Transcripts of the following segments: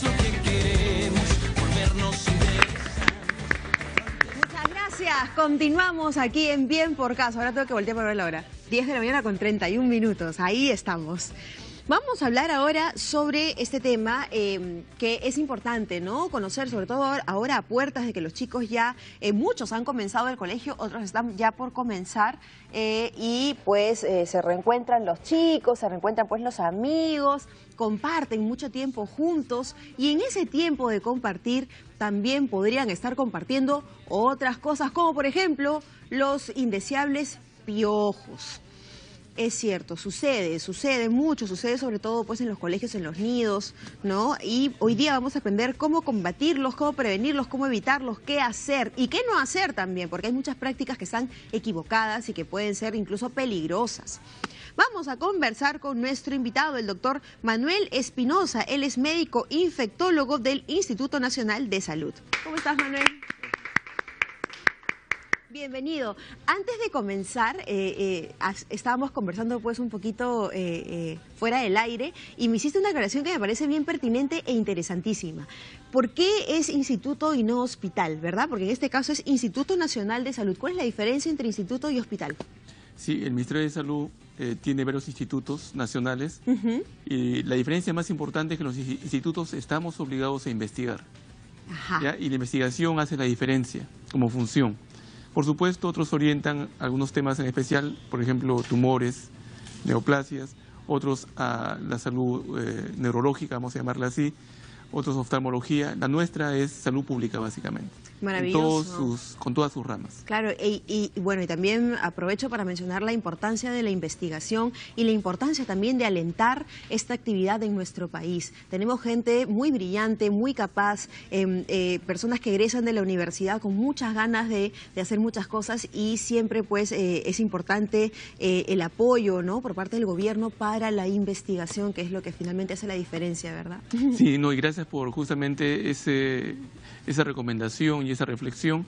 lo que queremos, volvernos Muchas gracias. Continuamos aquí en Bien por Caso. Ahora tengo que voltear por ver la hora. 10 de la mañana con 31 minutos. Ahí estamos. Vamos a hablar ahora sobre este tema em, que es importante, ¿no? Conocer, sobre todo ahora a puertas de que los chicos ya, eh, muchos han comenzado el colegio, otros están ya por comenzar eh, y pues eh, se reencuentran los chicos, se reencuentran pues los amigos, comparten mucho tiempo juntos y en ese tiempo de compartir también podrían estar compartiendo otras cosas como por ejemplo los indeseables piojos. Es cierto, sucede, sucede mucho, sucede sobre todo pues en los colegios, en los nidos, ¿no? Y hoy día vamos a aprender cómo combatirlos, cómo prevenirlos, cómo evitarlos, qué hacer y qué no hacer también, porque hay muchas prácticas que están equivocadas y que pueden ser incluso peligrosas. Vamos a conversar con nuestro invitado, el doctor Manuel Espinosa. Él es médico infectólogo del Instituto Nacional de Salud. ¿Cómo estás, Manuel? Bienvenido. Antes de comenzar, eh, eh, estábamos conversando pues un poquito eh, fuera del aire y me hiciste una aclaración que me parece bien pertinente e interesantísima. ¿Por qué es instituto y no hospital, verdad? Porque en este caso es Instituto Nacional de Salud. ¿Cuál es la diferencia entre instituto y hospital? Sí, el Ministerio de Salud tiene varios institutos nacionales y la diferencia más importante es que los institutos estamos obligados a investigar. Y la investigación hace la diferencia como función. Por supuesto, otros orientan algunos temas en especial, por ejemplo, tumores, neoplasias, otros a la salud eh, neurológica, vamos a llamarla así, otros oftalmología. La nuestra es salud pública, básicamente. Maravilloso. con todas sus ramas. Claro, y, bueno, y también aprovecho para mencionar la importancia de la investigación y la importancia también de alentar esta actividad en nuestro país. Tenemos gente muy brillante, muy capaz, em, eh, personas que egresan de la universidad con muchas ganas de, de hacer muchas cosas y siempre pues eh, es importante eh, el apoyo ¿no? por parte del gobierno para la investigación, que es lo que finalmente hace la diferencia, ¿verdad? Sí, no, y gracias por justamente esa recomendación y esa reflexión,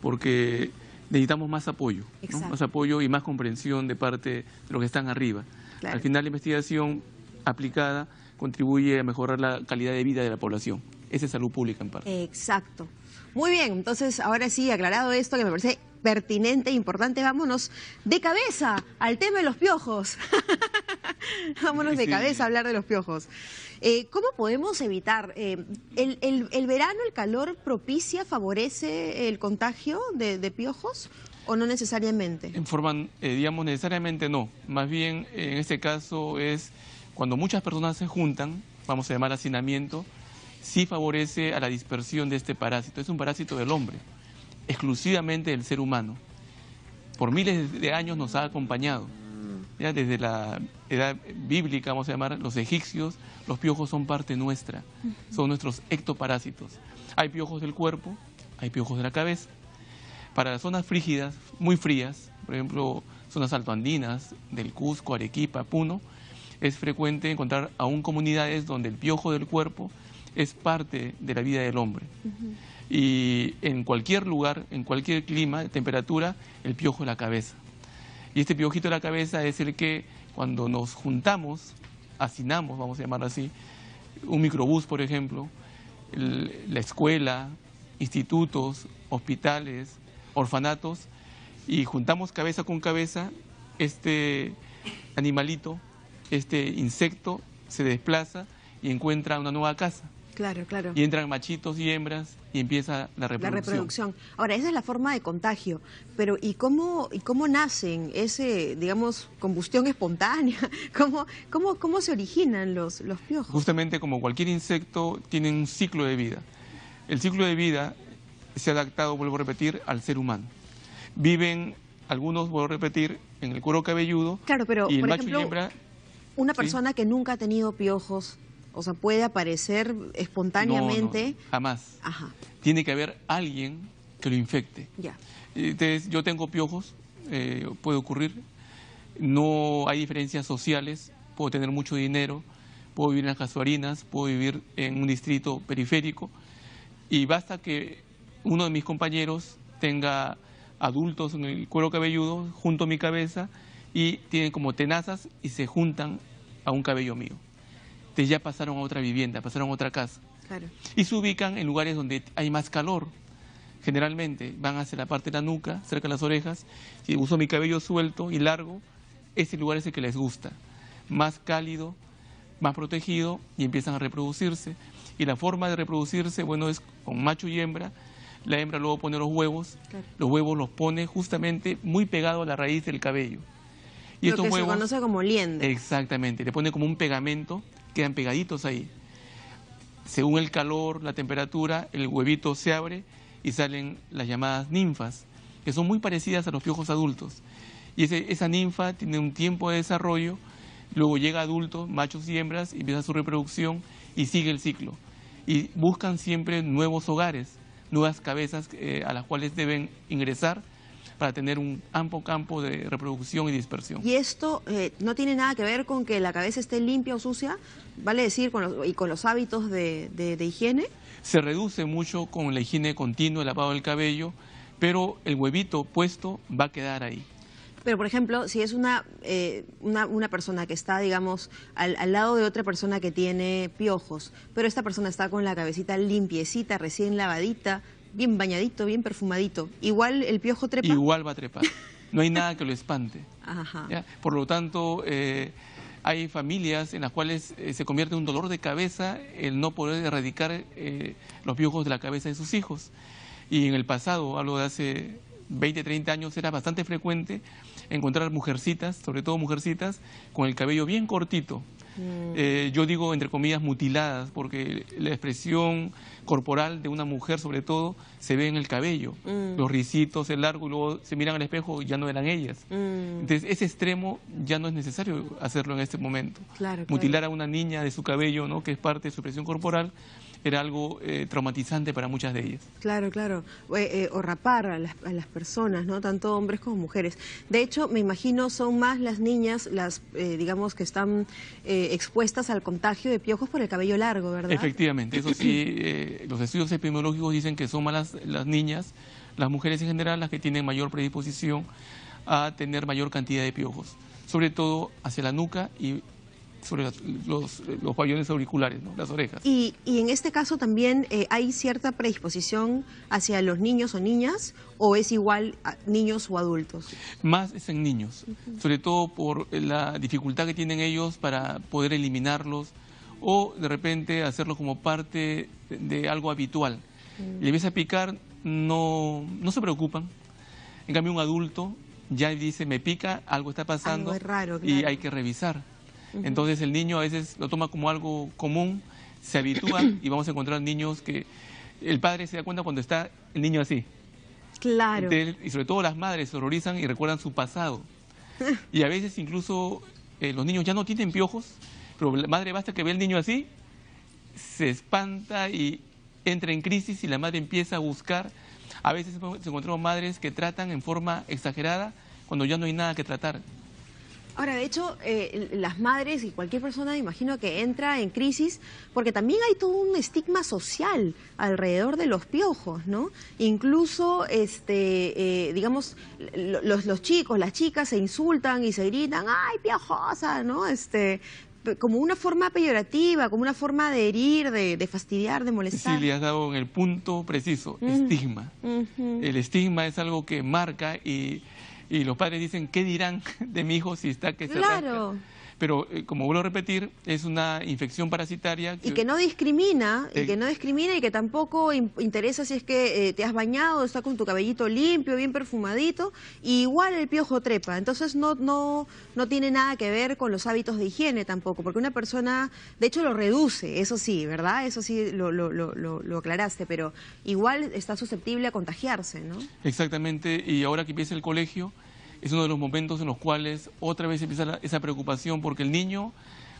porque necesitamos más apoyo, más apoyo y más comprensión de parte de los que están arriba. Al final la investigación aplicada contribuye a mejorar la calidad de vida de la población. Esa es salud pública en parte. Exacto. Muy bien, entonces ahora sí, aclarado esto que me parece pertinente e importante, vámonos de cabeza al tema de los piojos. vámonos de cabeza a hablar de los piojos. Eh, ¿Cómo podemos evitar? Eh, el, verano, el calor propicia, favorece el contagio de, piojos? ¿O no necesariamente? En forma, eh, digamos, necesariamente no. Más bien, en este caso, es cuando muchas personas se juntan, vamos a llamar hacinamiento, sí favorece a la dispersión de este parásito. Es un parásito del hombre, exclusivamente del ser humano. Por miles de años nos ha acompañado desde la edad bíblica, vamos a llamar, los egipcios, los piojos son parte nuestra, son nuestros ectoparásitos. Hay piojos del cuerpo, hay piojos de la cabeza. Para las zonas frígidas, muy frías, por ejemplo, zonas altoandinas, del Cusco, Arequipa, Puno, es frecuente encontrar aún comunidades donde el piojo del cuerpo es parte de la vida del hombre. Y en cualquier lugar, en cualquier clima, temperatura, el piojo de la cabeza. Y este piojito de la cabeza es el que cuando nos juntamos, hacinamos, vamos a llamar así, un microbús, por ejemplo, la escuela, institutos, hospitales, orfanatos, y juntamos cabeza con cabeza, este animalito, este insecto se desplaza y encuentra una nueva casa. Claro, claro. Y entran machitos y hembras y empieza la reproducción. La reproducción. Ahora, esa es la forma de contagio, pero ¿y cómo, y cómo nacen ese, digamos, combustión espontánea? ¿Cómo, cómo, cómo se originan los, los piojos? Justamente como cualquier insecto, tienen un ciclo de vida. El ciclo de vida se ha adaptado, vuelvo a repetir, al ser humano. Viven, algunos, vuelvo a repetir, en el cuero cabelludo. Claro, pero, una persona que nunca ha tenido piojos o sea, puede aparecer espontáneamente. jamás. Ajá. Tiene que haber alguien que lo infecte. Ya. Entonces, yo tengo piojos, eh, puede ocurrir. No hay diferencias sociales, puedo tener mucho dinero, puedo vivir en las casuarinas, puedo vivir en un distrito periférico. Y basta que uno de mis compañeros tenga adultos en el cuero cabelludo junto a mi cabeza y tienen como tenazas y se juntan a un cabello mío ya pasaron a otra vivienda, pasaron a otra casa. Y se ubican en lugares donde hay más calor. Generalmente van hacia la parte de la nuca, cerca de las orejas. Si uso mi cabello suelto y largo, ese lugar es el que les gusta. Más cálido, más protegido y empiezan a reproducirse. Y la forma de reproducirse, bueno, es con macho y hembra. La hembra luego pone los huevos. Los huevos los pone justamente muy pegado a la raíz del cabello. Y estos que huevos, se conoce como liende. Exactamente, le pone como un pegamento quedan pegaditos ahí. Según el calor, la temperatura, el huevito se abre y salen las llamadas ninfas, que son muy parecidas a los piojos adultos. Y esa ninfa tiene un tiempo de desarrollo, luego llega adulto, machos y hembras, y empieza su reproducción y sigue el ciclo. Y buscan siempre nuevos hogares, nuevas cabezas eh, a las cuales deben ingresar para tener un amplio campo de reproducción y dispersión. ¿Y esto eh, no tiene nada que ver con que la cabeza esté limpia o sucia? ¿Vale decir, y con los hábitos de, higiene? Se reduce mucho con la higiene continua, el lavado del cabello, pero el huevito puesto va a quedar ahí. Pero, por ejemplo, si es una, eh, persona que está, digamos, al, al, lado de otra persona que tiene piojos, pero esta persona está con la cabecita limpiecita, recién lavadita, bien bañadito, bien perfumadito. Igual el piojo trepa. Igual va a trepar. No hay nada que lo espante. Por lo tanto, eh, hay familias en las cuales eh, se convierte en un dolor de cabeza el no poder erradicar eh, los piojos de la cabeza de sus hijos. Y en el pasado, algo de hace 20, 30 años, era bastante frecuente encontrar mujercitas, sobre todo mujercitas, con el cabello bien cortito. Mm. Eh, yo digo entre comillas mutiladas, porque la expresión corporal de una mujer sobre todo se ve en el cabello, mm. los risitos, el largo, luego se miran al espejo y ya no eran ellas. Mm. Entonces ese extremo ya no es necesario hacerlo en este momento. Mutilar a una niña de su cabello, ¿no? que es parte de su expresión corporal, era algo eh, traumatizante para muchas de ellas. Claro, claro. Eh, o rapar a las, personas, ¿no? Tanto hombres como mujeres. De hecho, me imagino son más las niñas, las, eh, digamos, que están expuestas al contagio de piojos por el cabello largo, ¿verdad? Efectivamente. Eso sí, los estudios epidemiológicos dicen que son más las niñas, las mujeres en general, las que tienen mayor predisposición a tener mayor cantidad de piojos. Sobre todo hacia la nuca y sobre los, los auriculares, las orejas. Y, y, en este caso también eh, hay cierta predisposición hacia los niños o niñas, o es igual niños o adultos? Más es en niños, sobre todo por la dificultad que tienen ellos para poder eliminarlos o de repente hacerlo como parte de, algo habitual. Mm. Le empieza a picar, no, no se preocupan. En cambio, un adulto ya dice, me pica, algo está pasando y hay que revisar. Entonces el niño a veces lo toma como algo común, se habitúa y vamos a encontrar niños que el padre se da cuenta cuando está el niño así. Claro. y sobre todo las madres se horrorizan y recuerdan su pasado. y a veces incluso eh, los niños ya no tienen piojos, pero la madre basta que ve el niño así, se espanta y entra en crisis y la madre empieza a buscar. A veces se encontramos madres que tratan en forma exagerada cuando ya no hay nada que tratar. Ahora, de hecho, eh, las madres y cualquier persona, me imagino que entra en crisis, porque también hay todo un estigma social alrededor de los piojos, ¿no? Incluso, este, eh, digamos, los, chicos, las chicas se insultan y se gritan, ¡ay, piojosa! ¿no? Este, como una forma peyorativa, como una forma de herir, de, fastidiar, de molestar. Sí, le has dado en el punto preciso, mm. estigma. El estigma es algo que marca y y los padres dicen, ¿qué dirán de mi hijo si está que se Claro pero eh, como vuelvo a repetir, es una infección parasitaria. Y que no discrimina, y que no discrimina y que tampoco interesa si es que eh, te has bañado, está con tu cabellito limpio, bien perfumadito, y igual el piojo trepa. Entonces no, no, no tiene nada que ver con los hábitos de higiene tampoco, porque una persona, de hecho lo reduce, eso sí, ¿verdad? Eso sí lo, lo, lo, lo aclaraste, pero igual está susceptible a contagiarse, ¿no? Exactamente, y ahora que empieza el colegio, es uno de los momentos en los cuales otra vez empieza esa preocupación porque el niño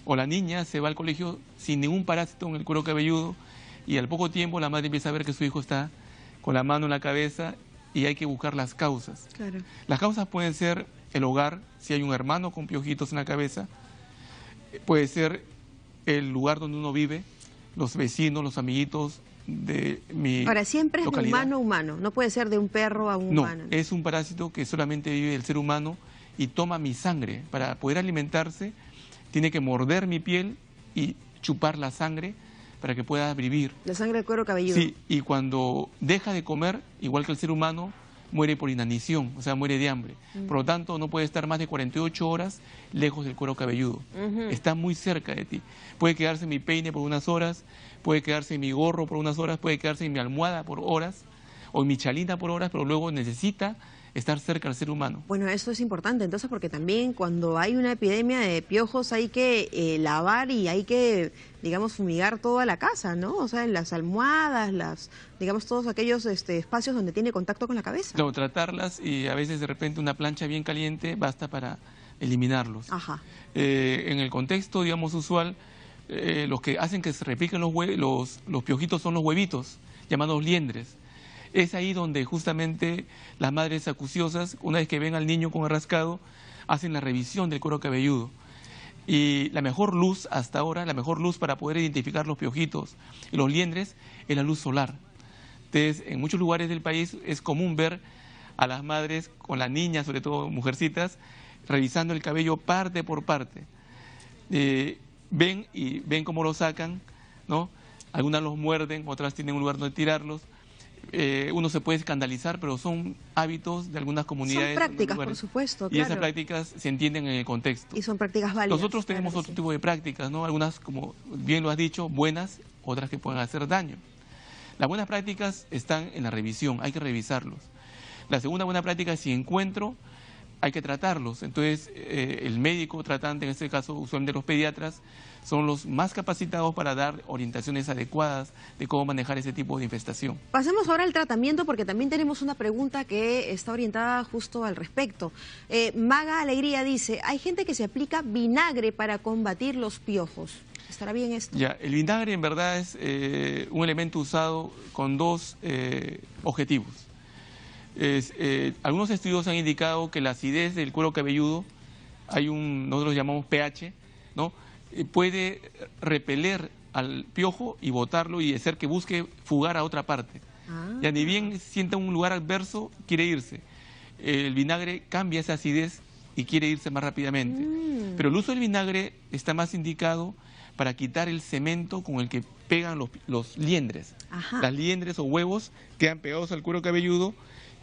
o la niña se va al colegio sin ningún parásito en el cuero cabelludo y al poco tiempo la madre empieza a ver que su hijo está con la mano en la cabeza y hay que buscar las causas. Las causas pueden ser el hogar, si hay un hermano con piojitos en la cabeza, puede ser el lugar donde uno vive, los vecinos, los amiguitos, para siempre es humano humano, no puede ser de un perro a un humano. No, es un parásito que solamente vive el ser humano y toma mi sangre. Para poder alimentarse, tiene que morder mi piel y chupar la sangre para que pueda vivir. La sangre del cuero cabelludo. Sí, y cuando deja de comer, igual que el ser humano, muere por inanición, o sea, muere de hambre. Mm. Por lo tanto, no puede estar más de 48 horas lejos del cuero cabelludo. Está muy cerca de ti. Puede quedarse en mi peine por unas horas, puede quedarse en mi gorro por unas horas, puede quedarse en mi almohada por horas o en mi chalina por horas, pero luego necesita estar cerca al ser humano. Bueno, eso es importante, entonces, porque también cuando hay una epidemia de piojos hay que eh, lavar y hay que, digamos, fumigar toda la casa, ¿no? O sea, en las almohadas, las, digamos, todos aquellos este, espacios donde tiene contacto con la cabeza. Claro, tratarlas y a veces de repente una plancha bien caliente basta para eliminarlos. Ajá. Eh, en el contexto, digamos, usual eh, los que hacen que se repliquen los, los, los, piojitos son los huevitos, llamados liendres. Es ahí donde justamente las madres acuciosas, una vez que ven al niño con el rascado, hacen la revisión del cuero cabelludo. Y la mejor luz hasta ahora, la mejor luz para poder identificar los piojitos y los liendres es la luz solar. Entonces, en muchos lugares del país es común ver a las madres, con las niñas, sobre todo mujercitas, revisando el cabello parte por parte. Eh, ven y ven cómo lo sacan, ¿no? Algunas los muerden, otras tienen un lugar donde tirarlos. Eh, uno se puede escandalizar, pero son hábitos de algunas comunidades. Son prácticas, por supuesto. Y esas prácticas se entienden en el contexto. Y son prácticas válidas. Nosotros tenemos otro tipo de prácticas, ¿no? Algunas, como bien lo has dicho, buenas, otras que pueden hacer daño. Las buenas prácticas están en la revisión, hay que revisarlos. La segunda buena práctica es si encuentro hay que tratarlos. Entonces, eh, el médico tratante, en este caso usualmente los pediatras, son los más capacitados para dar orientaciones adecuadas de cómo manejar ese tipo de infestación. Pasemos ahora al tratamiento porque también tenemos una pregunta que está orientada justo al respecto. Eh, Maga Alegría dice, hay gente que se aplica vinagre para combatir los piojos. ¿Estará bien esto? Ya, el vinagre en verdad es eh, un elemento usado con dos objetivos. Es, eh, algunos estudios han indicado que la acidez del cuero cabelludo, hay un, nosotros lo llamamos pH, ¿no? Eh, puede repeler al piojo y botarlo y hacer que busque fugar a otra parte. Y ah. Ya ni bien sienta un lugar adverso, quiere irse. el vinagre cambia esa acidez y quiere irse más rápidamente. Mm. Pero el uso del vinagre está más indicado para quitar el cemento con el que pegan los, liendres. Las liendres o huevos quedan pegados al cuero cabelludo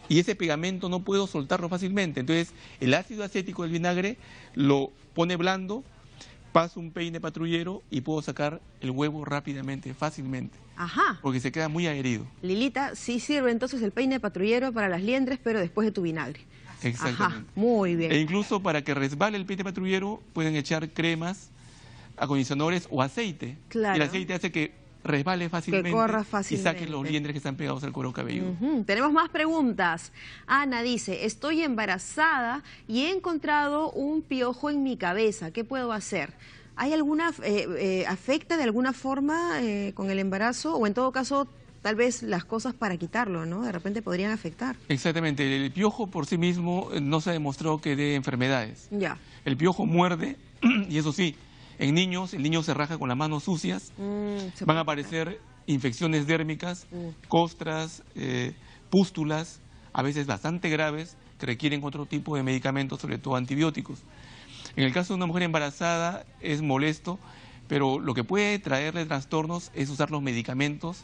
y ese pegamento no puedo soltarlo fácilmente. Entonces, el ácido acético del vinagre lo pone blando, paso un peine patrullero y puedo sacar el huevo rápidamente, fácilmente. Ajá. Porque se queda muy adherido. Lilita, sí sirve entonces el peine patrullero para las liendres, pero después de tu vinagre. Exactamente. Ajá, muy bien. E incluso para que resbale el peine patrullero pueden echar cremas, acondicionadores o aceite. Claro. Y el aceite hace que resbale fácilmente, y saque los liendres que están pegados al cuero cabelludo. Tenemos más preguntas. Ana dice, estoy embarazada y he encontrado un piojo en mi cabeza, ¿qué puedo hacer? ¿Hay alguna, eh, eh, afecta de alguna forma eh, con el embarazo o en todo caso tal vez las cosas para quitarlo, ¿no? De repente podrían afectar. Exactamente, el piojo por sí mismo no se demostró que dé enfermedades. Ya. El piojo muerde y eso sí, en niños, el niño se raja con las manos sucias, mm, van a aparecer infecciones dérmicas, mm. costras, eh, pústulas, a veces bastante graves, que requieren otro tipo de medicamentos, sobre todo antibióticos. En el caso de una mujer embarazada es molesto, pero lo que puede traerle trastornos es usar los medicamentos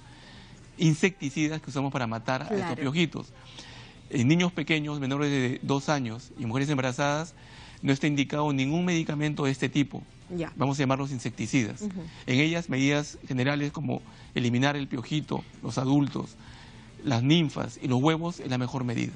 insecticidas que usamos para matar a estos piojitos. En niños pequeños, menores de dos años y mujeres embarazadas, no está indicado ningún medicamento de este tipo vamos a llamarlos insecticidas. En ellas medidas generales como eliminar el piojito, los adultos, las ninfas y los huevos es la mejor medida.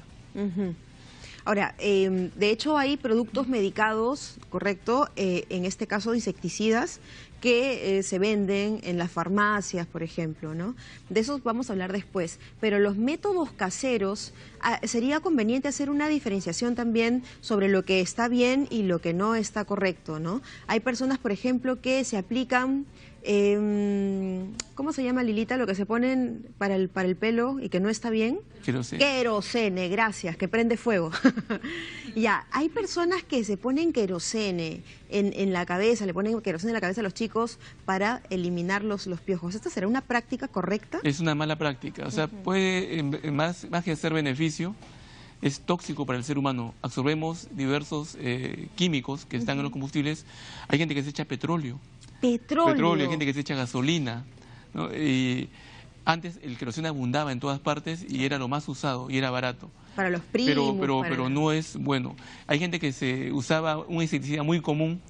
Ahora, em, de hecho hay productos medicados, correcto, eh, en este caso insecticidas, que eh, se venden en las farmacias, por ejemplo, ¿no? De eso vamos a hablar después. Pero los métodos caseros Ah, sería conveniente hacer una diferenciación también sobre lo que está bien y lo que no está correcto, ¿no? Hay personas, por ejemplo, que se aplican em, ¿cómo se llama Lilita? Lo que se ponen para el, para el pelo y que no está bien. Querosene. Querosene, gracias, que prende fuego. ya, hay personas que se ponen querosene en, en, la cabeza, le ponen querosene en la cabeza a los chicos para eliminar los, piojos. ¿Esta será una práctica correcta? Es una mala práctica, o sea, puede, em, más, más que hacer beneficio, es tóxico para el ser humano. Absorbemos diversos eh, químicos que están en los combustibles. Hay gente que se echa petróleo. Petróleo. hay gente que se echa gasolina. Y antes el queroseno abundaba en todas partes y era lo más usado y era barato. Para los primos. Pero, pero, pero no es bueno. Hay gente que se usaba un insecticida muy común,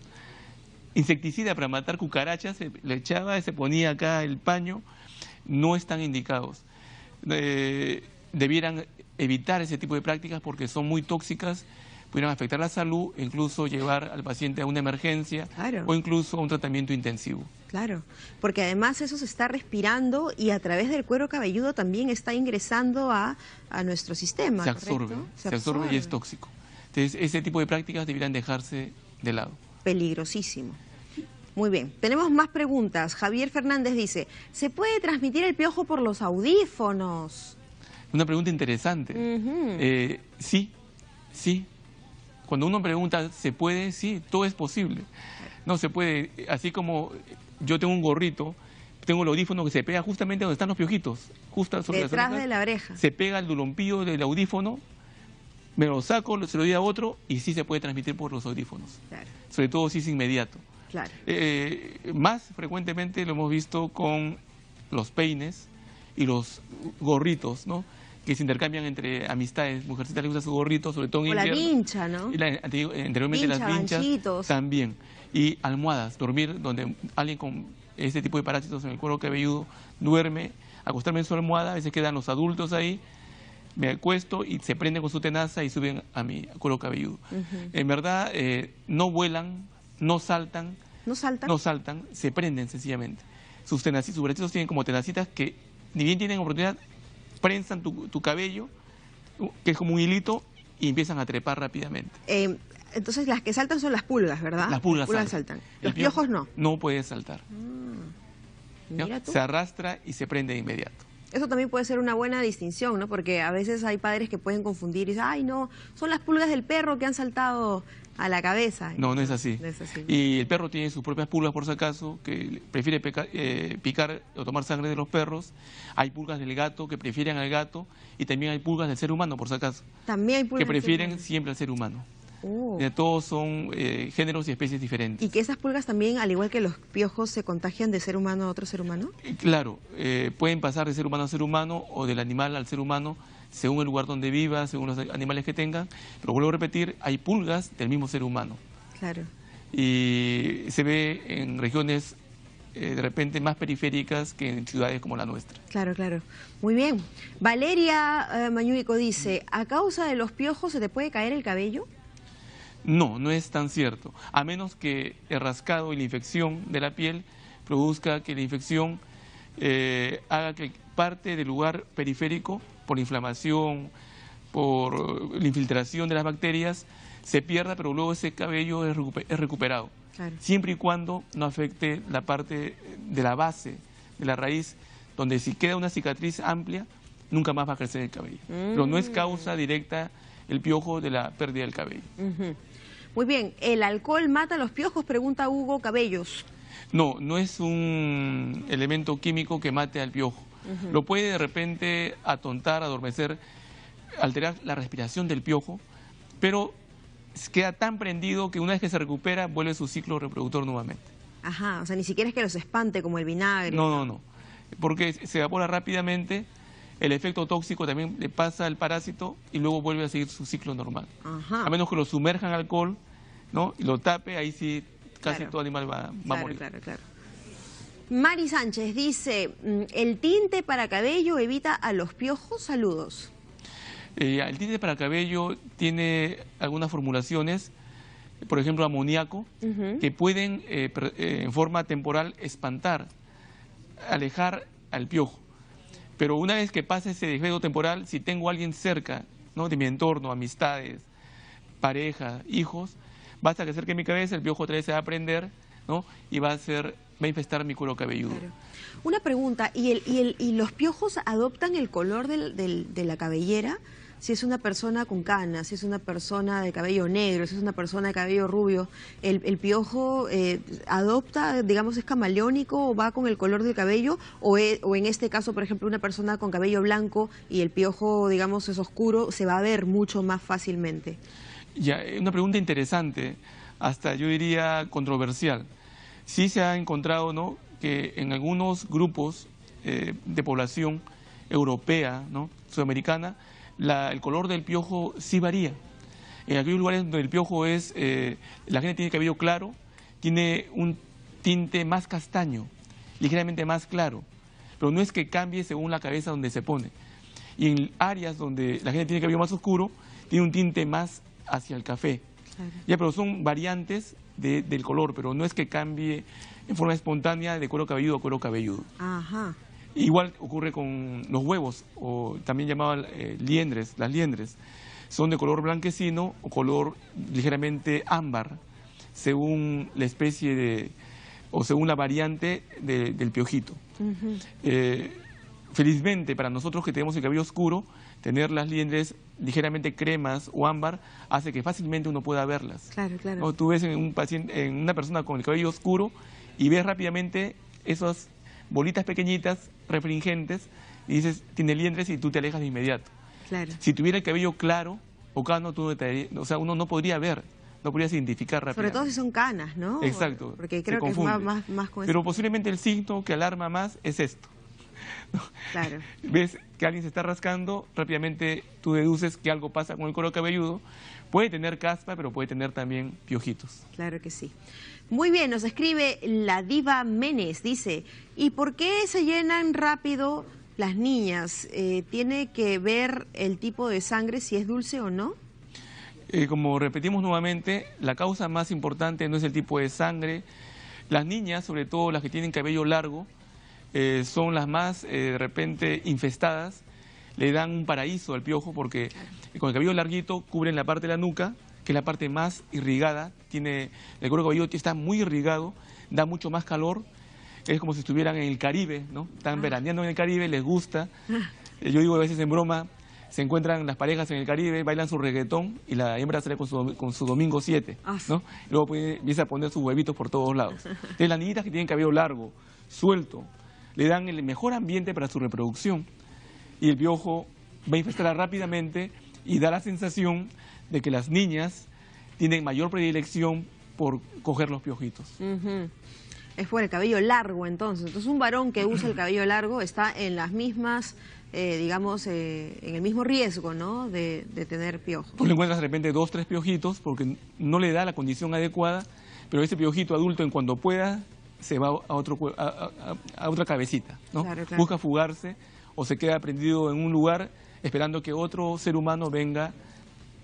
insecticida para matar cucarachas, se le echaba, y se ponía acá el paño. No están indicados. Eh, debieran evitar ese tipo de prácticas porque son muy tóxicas, pudieran afectar la salud, incluso llevar al paciente a una emergencia o incluso a un tratamiento intensivo. Claro, porque además eso se está respirando y a través del cuero cabelludo también está ingresando a, nuestro sistema. Se absorbe, se, absorbe y es tóxico. Entonces, ese tipo de prácticas deberían dejarse de lado. Peligrosísimo. Muy bien, tenemos más preguntas. Javier Fernández dice, ¿se puede transmitir el piojo por los audífonos? Una pregunta interesante. Eh, sí, sí. Cuando uno pregunta, ¿se puede? Sí, todo es posible. No se puede, así como yo tengo un gorrito, tengo el audífono que se pega justamente donde están los piojitos. Justo sobre Detrás de la oreja. Se pega el dulompío del audífono, me lo saco, se lo doy a otro y sí se puede transmitir por los audífonos. Sobre todo si es inmediato. Eh, eh, más frecuentemente lo hemos visto con los peines y los gorritos, ¿no? que se intercambian entre amistades. Mujercita le gusta su gorrito, sobre todo en o la vincha, ¿no? Y anteriormente las vinchas también. Y almohadas, dormir donde alguien con este tipo de parásitos en el cuero cabelludo duerme, acostarme en su almohada, a veces quedan los adultos ahí, me acuesto y se prenden con su tenaza y suben a mi cuero cabelludo. En verdad, eh, no vuelan, no saltan. ¿No saltan? No saltan, se prenden sencillamente. Sus tenacitas, sus bracitos tienen como tenacitas que ni bien tienen oportunidad, prensan tu, cabello, que es como un hilito, y empiezan a trepar rápidamente. Eh, entonces las que saltan son las pulgas, ¿verdad? Las pulgas, las pulgas saltan. Los piojos no. No puede saltar. Mm. Se arrastra y se prende de inmediato. Eso también puede ser una buena distinción, ¿no? Porque a veces hay padres que pueden confundir y dicen, ay, no, son las pulgas del perro que han saltado a la cabeza. No, no es así. Y el perro tiene sus propias pulgas, por si acaso, que prefiere eh, picar o tomar sangre de los perros. Hay pulgas del gato que prefieren al gato y también hay pulgas del ser humano, por si acaso. También hay pulgas. Que prefieren siempre al ser humano. Uh. todos son eh, géneros y especies diferentes. ¿Y que esas pulgas también, al igual que los piojos, se contagian de ser humano a otro ser humano? Eh, claro, eh, pueden pasar de ser humano a ser humano o del animal al ser humano según el lugar donde viva, según los animales que tengan. Pero vuelvo a repetir, hay pulgas del mismo ser humano. Claro. Y se ve en regiones de repente más periféricas que en ciudades como la nuestra. Claro, claro. Muy bien. Valeria Mañúico Mañuico dice, ¿a causa de los piojos se te puede caer el cabello? No, no es tan cierto. A menos que el rascado y la infección de la piel produzca que la infección eh, haga que parte del lugar periférico, por inflamación, por la infiltración de las bacterias, se pierda, pero luego ese cabello es recuperado. Siempre y cuando no afecte la parte de la base, de la raíz, donde si queda una cicatriz amplia, nunca más va a crecer el cabello. Pero no es mm. causa directa el piojo de la pérdida del cabello. Muy bien, ¿el alcohol mata los piojos? Pregunta Hugo Cabellos. No, no es un elemento químico que mate al piojo. Lo puede de repente atontar, adormecer, alterar la respiración del piojo, pero queda tan prendido que una vez que se recupera vuelve su ciclo reproductor nuevamente. Ajá, o sea, ni siquiera es que los espante como el vinagre. No, no, no, porque se evapora rápidamente el efecto tóxico también le pasa al parásito y luego vuelve a seguir su ciclo normal. A menos que lo sumerjan alcohol, ¿no? Y lo tape, ahí sí casi todo animal va, a morir. Mari Sánchez dice, mm, ¿el tinte para cabello evita a los piojos? Saludos. Eh, el tinte para cabello tiene algunas formulaciones, por ejemplo amoníaco, que pueden eh, eh, en forma temporal espantar, alejar al piojo. Pero una vez que pase ese desvelo temporal, si tengo a alguien cerca, ¿no? de mi entorno, amistades, pareja, hijos, basta que acerque mi cabeza, el piojo otra se va a aprender ¿no? y va a, ser, manifestar infestar mi cuero cabelludo. Una pregunta, ¿y, el, y, el, ¿y los piojos adoptan el color del, de la cabellera? si es una persona con canas, si es una persona de cabello negro, si es una persona de cabello rubio, el, piojo eh, adopta, digamos, es camaleónico o va con el color del cabello, e, o, en este caso, por ejemplo, una persona con cabello blanco y el piojo, digamos, es oscuro, se va a ver mucho más fácilmente. Ya, eh, una pregunta interesante, hasta yo diría controversial. Sí se ha encontrado ¿no? que en algunos grupos eh, de población europea, ¿no? sudamericana, el color del piojo sí varía. En aquellos lugares donde el piojo es, eh, la gente tiene cabello claro, tiene un tinte más castaño, ligeramente más claro, pero no es que cambie según la cabeza donde se pone. Y en áreas donde la gente tiene cabello más oscuro, tiene un tinte más hacia el café. Ya, pero son variantes del color, pero no es que cambie en forma espontánea de cuero cabelludo a cuero cabelludo. Ajá. Igual ocurre con los huevos, o también llamaban eh, liendres, las liendres. Son de color blanquecino o color ligeramente ámbar, según la especie de, o según la variante del piojito. Eh, felizmente para nosotros que tenemos el cabello oscuro, tener las liendres ligeramente cremas o ámbar hace que fácilmente uno pueda verlas. Claro, claro. O Tú ves en, un paciente, en una persona con el cabello oscuro y ves rápidamente esas bolitas pequeñitas, refringentes, y dices, tiene liendres y tú te alejas de inmediato. Claro. Si tuviera el cabello claro o cano, o sea, uno no podría ver, no podría identificar rápidamente. Sobre todo si son canas, ¿no? Exacto. Porque creo que es más, más, Pero posiblemente el signo que alarma más es esto. Ves que alguien se está rascando, rápidamente tú deduces que algo pasa con el cuero cabelludo, Puede tener caspa, pero puede tener también piojitos. Claro que sí. Muy bien, nos escribe la diva Menes, dice, ¿y por qué se llenan rápido las niñas? Eh, ¿Tiene que ver el tipo de sangre, si es dulce o no? Eh, como repetimos nuevamente, la causa más importante no es el tipo de sangre. Las niñas, sobre todo las que tienen cabello largo, eh, son las más de repente infestadas, le dan un paraíso al piojo porque con el cabello larguito cubren la parte de la nuca, que es la parte más irrigada, tiene, el cuero cabelludo está muy irrigado, da mucho más calor, es como si estuvieran en el Caribe, ¿no? Están ah. veraneando en el Caribe, les gusta. Ah. Yo digo a veces en broma, se encuentran las parejas en el Caribe, bailan su reggaetón y la hembra sale con su, domingo 7, ah, luego empieza a poner sus huevitos por todos lados. Entonces las niñitas que tienen cabello largo, suelto, le dan el mejor ambiente para su reproducción y el piojo va a infestar rápidamente y da la sensación de que las niñas tienen mayor predilección por coger los piojitos. Es por el cabello largo entonces. Entonces un varón que usa el cabello largo está en las mismas, eh, digamos, eh, en el mismo riesgo, ¿no? De, tener piojos. Pues le encuentras de repente dos, tres piojitos porque no le da la condición adecuada, pero ese piojito adulto en cuanto pueda se va a, otro, a, otra cabecita, Busca fugarse o se queda prendido en un lugar esperando que otro ser humano venga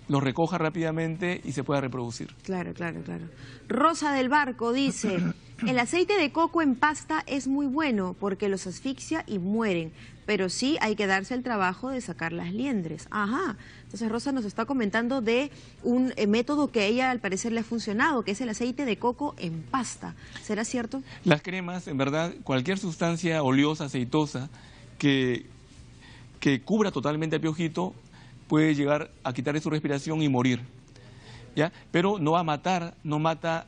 lo recoja rápidamente y se pueda reproducir. Claro, claro, claro. Rosa del Barco dice, el aceite de coco en pasta es muy bueno porque los asfixia y mueren, pero sí hay que darse el trabajo de sacar las liendres. Ajá, entonces Rosa nos está comentando de un eh, método que a ella al parecer le ha funcionado, que es el aceite de coco en pasta. ¿Será cierto? Las cremas, en verdad, cualquier sustancia oleosa, aceitosa, que que cubra totalmente al piojito puede llegar a quitarle su respiración y morir. ¿ya? Pero no va a matar, no mata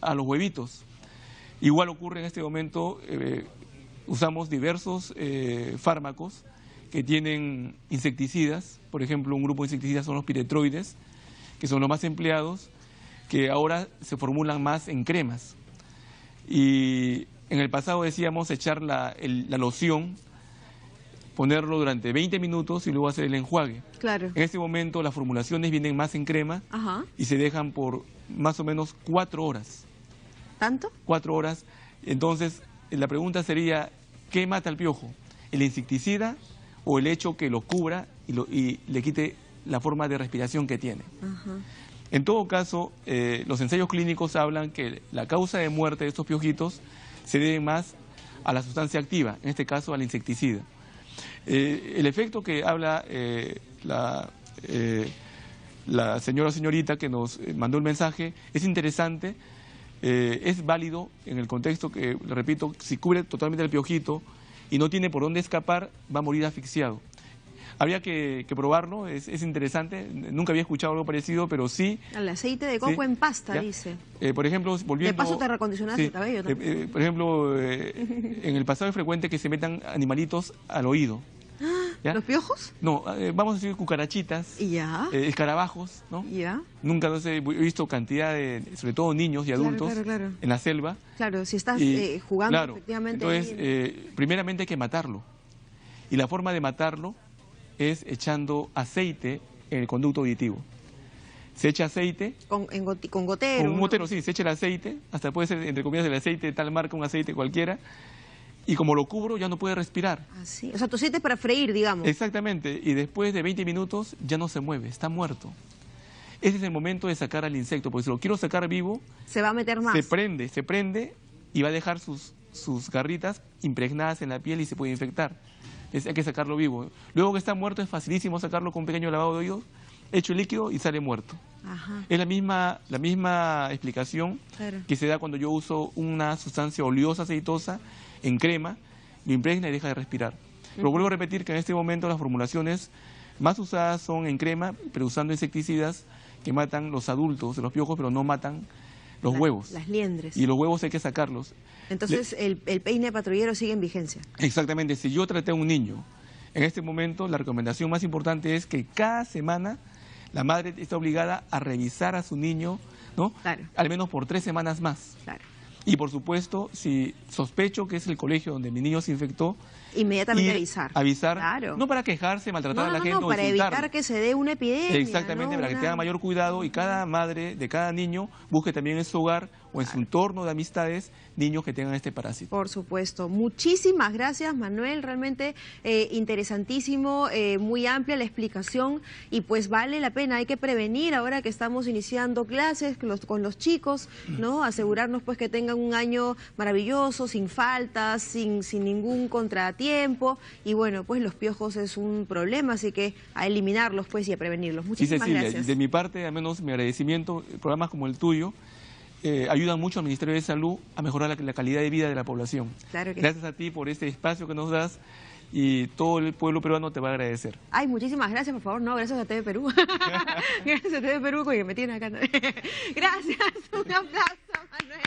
a los huevitos. Igual ocurre en este momento, eh, usamos diversos eh, fármacos que tienen insecticidas, por ejemplo, un grupo de insecticidas son los piretroides, que son los más empleados, que ahora se formulan más en cremas. Y en el pasado decíamos echar la, la loción, ponerlo durante 20 minutos y luego hacer el enjuague. Claro. En ese momento las formulaciones vienen más en crema y se dejan por más o menos 4 horas. ¿Tanto? 4 horas. Entonces, la pregunta sería, ¿qué mata al piojo? ¿El insecticida o el hecho que lo cubra y, le quite la forma de respiración que tiene? En todo caso, eh, los ensayos clínicos hablan que la causa de muerte de estos piojitos se debe más a la sustancia activa, en este caso al insecticida. Eh, el efecto que habla eh, eh, la, señora señorita que nos mandó el mensaje es interesante, es válido en el contexto que, repito, si cubre totalmente el piojito y no tiene por dónde escapar, va a morir asfixiado había que, probarlo, es, interesante, nunca había escuchado algo parecido, pero sí... El aceite de coco en pasta, dice. Eh, por ejemplo, volviendo... De paso te recondicionaste, eh, eh, por ejemplo, en el pasado es frecuente que se metan animalitos al oído. ¿Ah? ¿Los piojos? No, vamos a decir cucarachitas, ¿Ya? escarabajos, ¿no? ¿Ya? Nunca los he visto cantidad de, sobre todo niños y adultos, en la selva. Claro, si estás jugando, efectivamente. Entonces, primeramente hay que matarlo. Y la forma de matarlo es echando aceite en el conducto auditivo. Se echa aceite. Con, con gotero. Con gotero, sí, se echa el aceite. Hasta puede ser, entre comillas, el aceite de tal marca, un aceite cualquiera. Y como lo cubro, ya no puede respirar. Así. Ah, o sea, tu aceite es para freír, digamos. Exactamente. Y después de 20 minutos ya no se mueve, está muerto. Ese es el momento de sacar al insecto, porque si lo quiero sacar vivo... Se va a meter más. Se prende, se prende y va a dejar sus, sus garritas impregnadas en la piel y se puede infectar hay que sacarlo vivo. Luego que está muerto es facilísimo sacarlo con un pequeño lavado de oídos, hecho líquido y sale muerto. Es la misma, la misma explicación que se da cuando yo uso una sustancia oleosa, aceitosa, en crema, lo impregna y deja de respirar. Pero vuelvo a repetir que en este momento las formulaciones más usadas son en crema, pero usando insecticidas que matan los adultos los piojos, pero no matan los huevos. Las liendres. Y los huevos hay que sacarlos. Entonces, el, el, peine patrullero sigue en vigencia. Exactamente. Si yo traté a un niño, en este momento la recomendación más importante es que cada semana la madre está obligada a revisar a su niño, ¿no? Claro. Al menos por tres semanas más. Claro. Y por supuesto, si sospecho que es el colegio donde mi niño se infectó, Inmediatamente avisar. Avisar. No para quejarse, maltratar a la gente. No, para evitar que se dé una epidemia. Exactamente, para que tenga mayor cuidado y cada madre de cada niño busque también en su hogar o en su entorno de amistades niños que tengan este parásito. Por supuesto. Muchísimas gracias, Manuel. Realmente eh, interesantísimo, eh, muy amplia la explicación y pues vale la pena. Hay que prevenir ahora que estamos iniciando clases con los, chicos, ¿no? Mm. Asegurarnos pues que tengan un año maravilloso, sin faltas, sin, sin ningún contratiempo. Y bueno, pues los piojos es un problema, así que a eliminarlos pues y a prevenirlos. Muchísimas sí, Cecilia, De mi parte, al menos mi agradecimiento, programas como el tuyo, eh, ayudan mucho al Ministerio de Salud a mejorar la, calidad de vida de la población. gracias a ti por este espacio que nos das y todo el pueblo peruano te va a agradecer. Ay, muchísimas gracias, por favor. No, gracias a TV Perú. gracias a TV Perú, que me tiene acá. gracias, un abrazo, Manuel.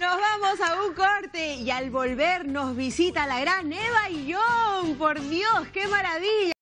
Nos vamos a un corte y al volver nos visita la gran Eva y John. Por Dios, qué maravilla.